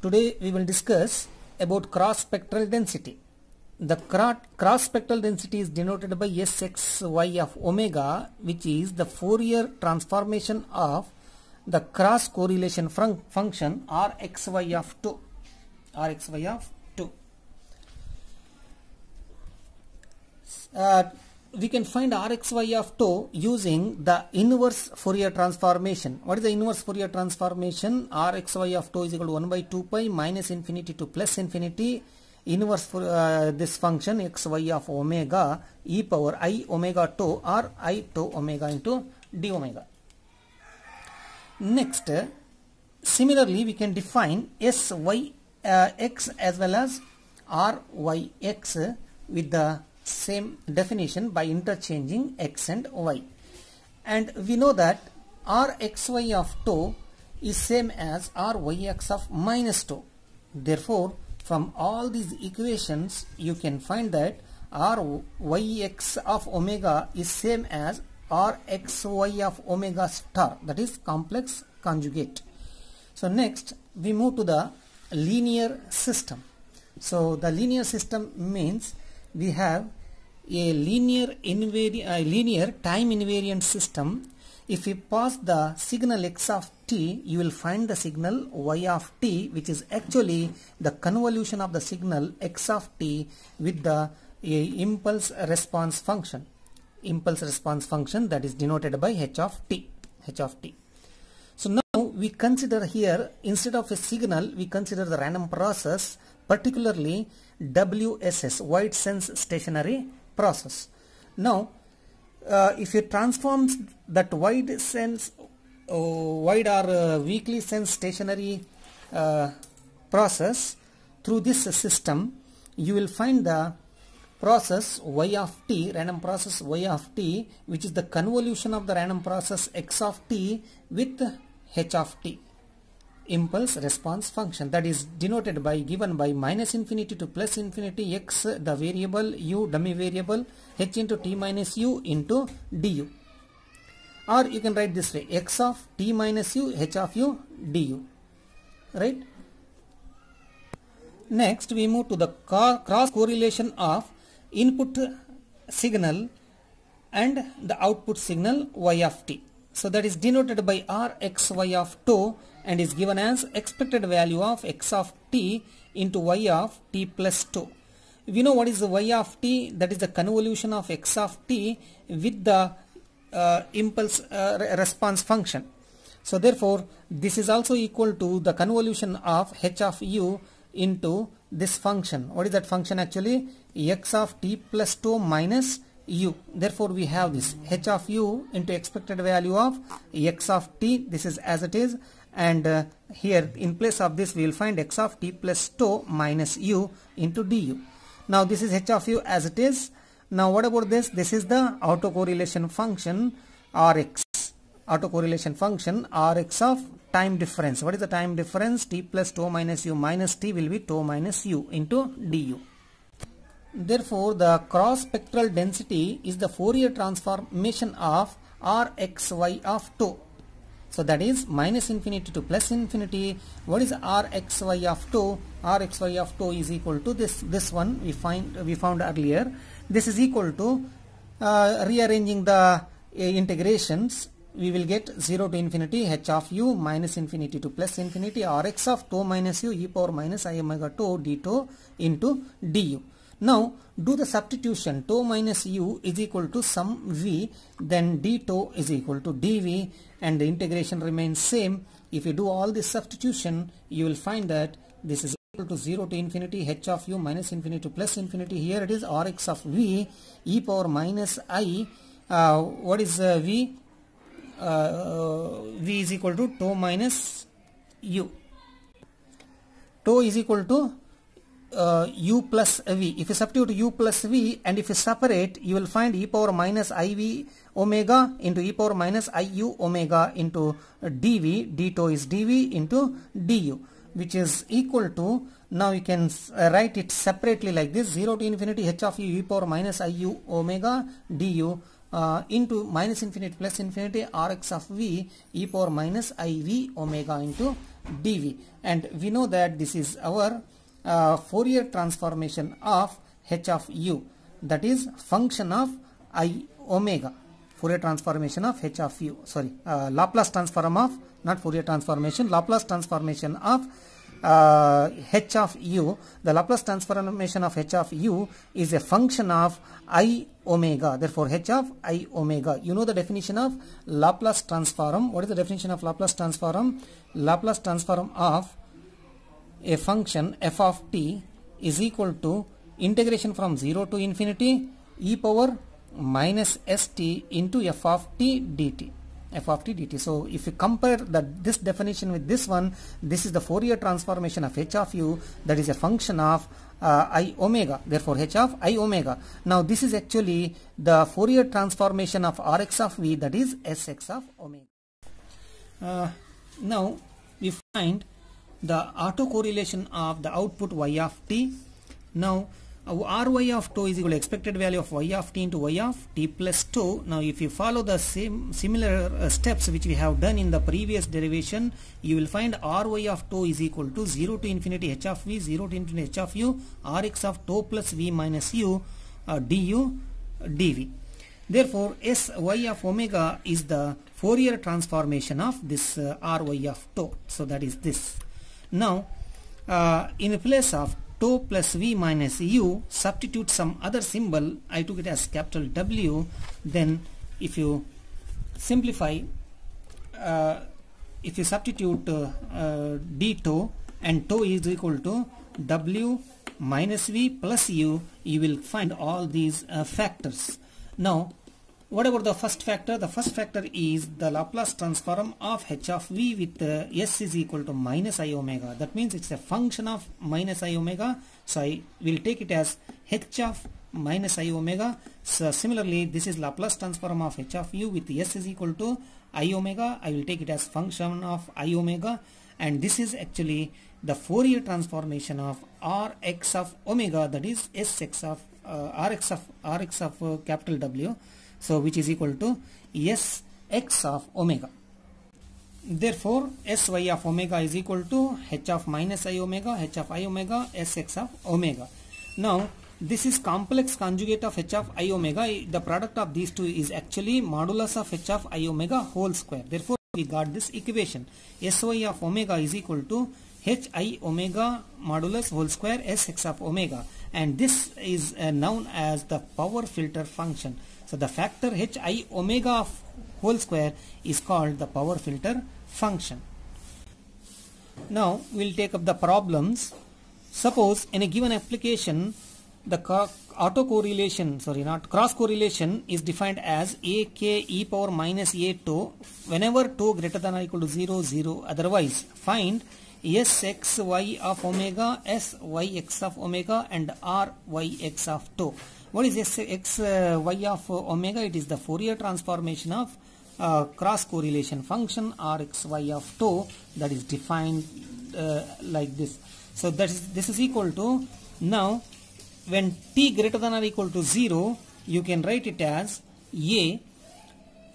Today we will discuss about cross spectral density. The cross spectral density is denoted by Sxy of omega which is the Fourier transformation of the cross correlation fun function Rxy of 2. Rxy of 2. Uh, we can find rxy of tau using the inverse Fourier transformation. What is the inverse Fourier transformation? rxy of tau is equal to 1 by 2 pi minus infinity to plus infinity inverse for uh, this function xy of omega e power i omega tau or i tau omega into d omega. Next, similarly we can define s y uh, x as well as r y x with the same definition by interchanging x and y. And we know that rxy of tau is same as ryx of minus tau. Therefore, from all these equations, you can find that ryx of omega is same as rxy of omega star that is complex conjugate. So next we move to the linear system. So the linear system means we have a linear, uh, linear time invariant system, if you pass the signal x of t, you will find the signal y of t, which is actually the convolution of the signal x of t with the impulse response function. Impulse response function that is denoted by h of t. h of t. So now we consider here, instead of a signal, we consider the random process, particularly WSS, White Sense Stationary process. Now, uh, if you transform that wide sense, uh, wide or uh, weakly sense stationary uh, process through this system, you will find the process y of t, random process y of t, which is the convolution of the random process x of t with h of t impulse response function that is denoted by given by minus infinity to plus infinity x the variable u dummy variable h into t minus u into du or you can write this way x of t minus u h of u du right next we move to the cross correlation of input signal and the output signal y of t so that is denoted by r x y of 2 and is given as expected value of x of t into y of t plus 2. We know what is the y of t that is the convolution of x of t with the uh, impulse uh, response function. So therefore this is also equal to the convolution of h of u into this function. What is that function actually? x of t plus 2 minus u. Therefore, we have this h of u into expected value of x of t. This is as it is and uh, here in place of this we will find x of t plus tau minus u into du. Now this is h of u as it is. Now what about this? This is the autocorrelation function rx. Autocorrelation function rx of time difference. What is the time difference? t plus tau minus u minus t will be tau minus u into du. Therefore, the cross-spectral density is the Fourier transformation of rxy of tau. So that is minus infinity to plus infinity. What is rxy of 2? rxy of 2 is equal to this, this one we, find, we found earlier. This is equal to uh, rearranging the uh, integrations we will get 0 to infinity h of u minus infinity to plus infinity Rx of 2 minus u e power minus i omega 2 d2 into du. Now do the substitution tau minus u is equal to sum v then d tau is equal to dv and the integration remains same. If you do all this substitution you will find that this is equal to 0 to infinity h of u minus infinity to plus infinity here it is rx of v e power minus i uh, what is uh, v? Uh, uh v is equal to tau minus u. Tau is equal to uh, u plus v. If you substitute u plus v and if you separate, you will find e power minus iv omega into e power minus iu omega into dv. d tau is dv into du, which is equal to, now you can uh, write it separately like this, 0 to infinity h of u e power minus iu omega du uh, into minus infinity plus infinity rx of v e power minus iv omega into dv. And we know that this is our uh, Fourier transformation of h of u that is function of i omega Fourier transformation of h of u sorry uh, Laplace transform of not Fourier transformation Laplace transformation of uh, h of u the Laplace transformation of h of u is a function of i omega therefore h of i omega you know the definition of Laplace transform what is the definition of Laplace transform Laplace transform of a function f of t is equal to integration from 0 to infinity e power minus st into f of t dt f of t dt. So if you compare that this definition with this one, this is the Fourier transformation of h of u that is a function of uh, i omega, therefore h of i omega. Now this is actually the Fourier transformation of rx of v that is sx of omega. Uh, now we find the autocorrelation of the output y of t. Now uh, ry of two is equal to expected value of y of t into y of t plus two. Now if you follow the same similar uh, steps which we have done in the previous derivation, you will find ry of two is equal to 0 to infinity h of v, 0 to infinity h of u, rx of two plus v minus u, uh, du, dv. Therefore, sy of omega is the Fourier transformation of this uh, ry of tau. So that is this. Now, uh, in place of tau plus v minus u, substitute some other symbol. I took it as capital W. Then, if you simplify, uh, if you substitute uh, uh d tau and tau is equal to w minus v plus u, you will find all these uh, factors. Now, what about the first factor? The first factor is the Laplace transform of h of v with uh, s is equal to minus i omega. That means it's a function of minus i omega. So I will take it as h of minus i omega. So similarly, this is Laplace transform of h of u with s is equal to i omega. I will take it as function of i omega. And this is actually the Fourier transformation of rx of omega that is sx of uh, rx of rx of uh, capital W so which is equal to S x of omega. Therefore S y of omega is equal to h of minus i omega h of i omega S x of omega. Now this is complex conjugate of h of i omega the product of these two is actually modulus of h of i omega whole square. Therefore we got this equation S y of omega is equal to h i omega modulus whole square S x of omega and this is uh, known as the power filter function. So the factor hi omega whole square is called the power filter function. Now we'll take up the problems. Suppose in a given application the auto correlation sorry not cross correlation is defined as a k e power minus a tau whenever tau greater than or equal to 0 0 otherwise find s x y of omega, s y x of omega and r y x of tau. What is s x uh, y of omega? It is the Fourier transformation of uh, cross correlation function r x y of tau that is defined uh, like this. So that is, this is equal to now when t greater than or equal to 0 you can write it as a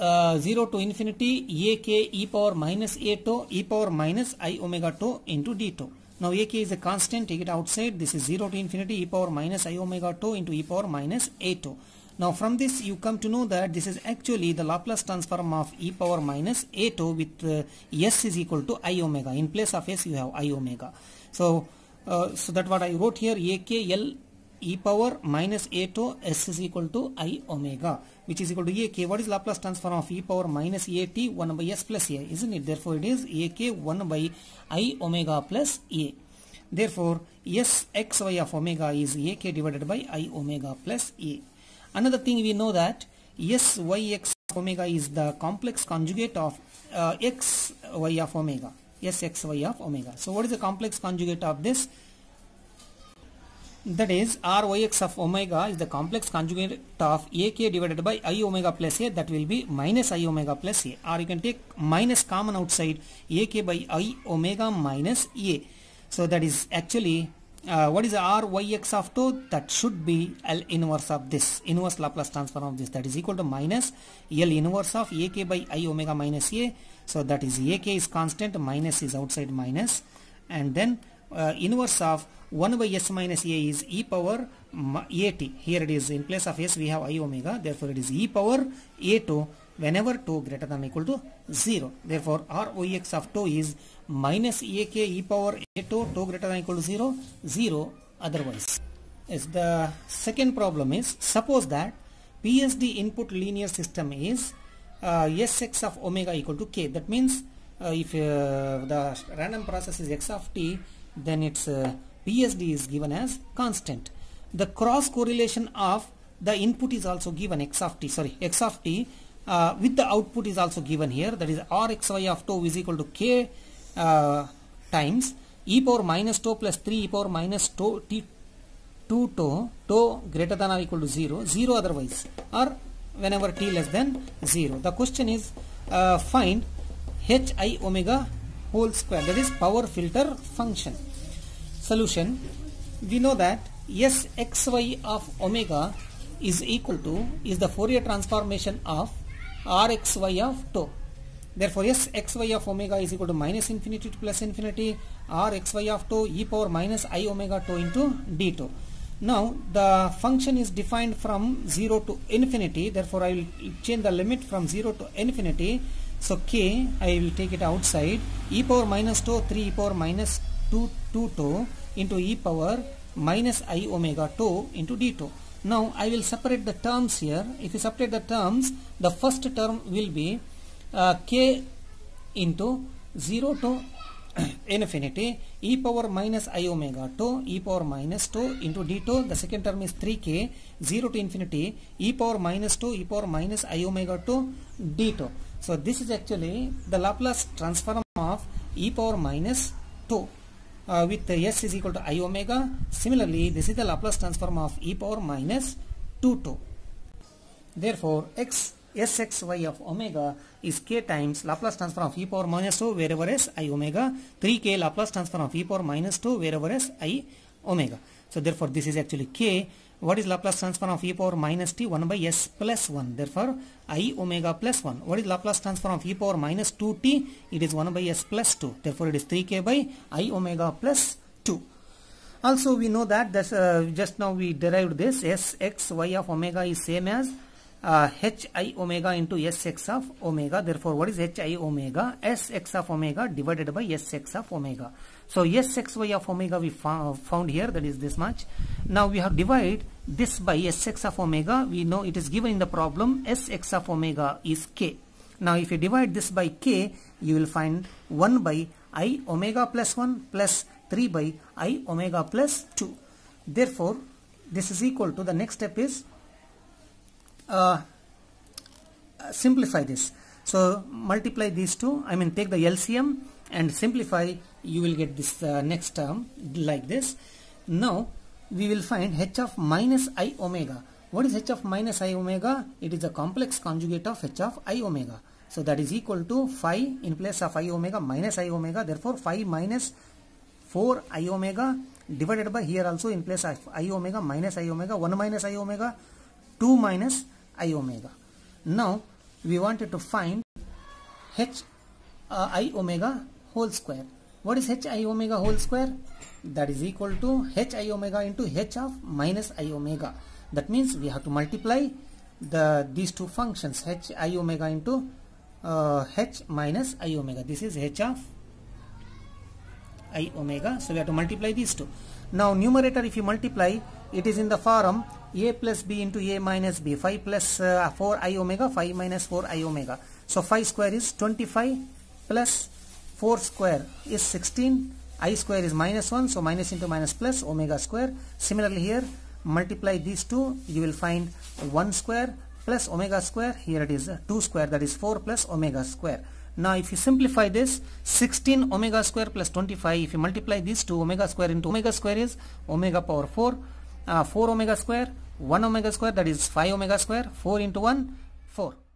0 to infinity, के ई power minus a to e power minus i omega to into d to. Now a k is a constant, take it outside. This is 0 to infinity e power minus i omega to into e power minus a to. Now from this you come to know that this is actually the Laplace transform of e power minus a to with uh, s is equal to i omega. In place of s you have i omega. So, uh, so that what I wrote here a k l e power minus a to s is equal to i omega which is equal to a k. What is Laplace transform of e power minus a t 1 by s plus a isn't it? Therefore it is a k 1 by i omega plus a. Therefore s x y of omega is a k divided by i omega plus a. Another thing we know that s y x omega is the complex conjugate of uh, x y of omega. S x y of omega. So what is the complex conjugate of this? That is Ryx of omega is the complex conjugate of AK divided by I omega plus A that will be minus I omega plus A or you can take minus common outside AK by I omega minus A. So that is actually uh, what is Ryx of 2 that should be L inverse of this inverse Laplace transform of this that is equal to minus L inverse of AK by I omega minus A. So that is AK is constant minus is outside minus and then uh, inverse of 1 by s minus a is e power a t. Here it is in place of s we have i omega therefore it is e power a 2 whenever 2 greater than equal to 0. Therefore r o x of 2 is minus a k e power a 2 2 greater than equal to 0 0 otherwise. Yes, the second problem is suppose that PSD input linear system is uh, Sx of omega equal to k. That means uh, if uh, the random process is x of t then its uh, PSD is given as constant. The cross correlation of the input is also given x of t sorry x of t uh, with the output is also given here that is rxy of tau is equal to k uh, times e power minus tau plus 3 e power minus tau t 2 tau tau greater than or equal to 0 0 otherwise or whenever t less than 0 the question is uh, find h i omega whole square that is power filter function solution, we know that Sxy of omega is equal to is the Fourier transformation of Rxy of tau. Therefore, Sxy of omega is equal to minus infinity to plus infinity Rxy of tau e power minus i omega tau into d tau. Now, the function is defined from 0 to infinity. Therefore, I will change the limit from 0 to infinity. So, k, I will take it outside. e power minus tau 3 e power minus 2 2 tau into e power minus i omega tau into d tau. Now I will separate the terms here. If you separate the terms, the first term will be uh, k into 0 to infinity e power minus i omega tau e power minus tau into d tau. The second term is 3k 0 to infinity e power minus e power minus i omega tau d tau. So this is actually the Laplace transform of e power minus tau uh, with s is equal to i omega. Similarly, this is the Laplace transform of e power minus 2 tau. Therefore, x sxy of omega is k times Laplace transform of e power minus 2 wherever s i omega 3k Laplace transform of e power minus 2 wherever s i omega. So therefore this is actually k what is Laplace transform of e power minus t? 1 by s plus 1. Therefore, i omega plus 1. What is Laplace transform of e power minus 2t? It is 1 by s plus 2. Therefore, it is 3k by i omega plus 2. Also, we know that uh, just now we derived this s x y of omega is same as uh, h i omega into s x of omega. Therefore, what is h i omega? s x of omega divided by s x of omega. So, s x y of omega we found here that is this much. Now, we have divided this by s x of omega. We know it is given in the problem s x of omega is k. Now, if you divide this by k, you will find 1 by i omega plus 1 plus 3 by i omega plus 2. Therefore, this is equal to the next step is uh, uh, simplify this. So multiply these two, I mean take the LCM and simplify, you will get this uh, next term like this. Now we will find h of minus i omega. What is h of minus i omega? It is the complex conjugate of h of i omega. So that is equal to phi in place of i omega minus i omega. Therefore phi minus 4 i omega divided by here also in place of i omega minus i omega 1 minus i omega 2 minus minus i omega. Now we wanted to find h uh, i omega whole square. What is h i omega whole square? That is equal to h i omega into h of minus i omega. That means we have to multiply the these two functions h i omega into uh, h minus i omega. This is h of i omega. So we have to multiply these two. Now numerator if you multiply it is in the form a plus b into a minus b 5 plus, uh, 4 i omega 5 minus 4 i omega so 5 square is 25 plus 4 square is 16 i square is minus 1 so minus into minus plus omega square similarly here multiply these two you will find 1 square plus omega square here it is uh, 2 square that is 4 plus omega square now if you simplify this 16 omega square plus 25 if you multiply these two omega square into omega square is omega power 4 uh, 4 omega square 1 omega square that is 5 omega square 4 into 1 4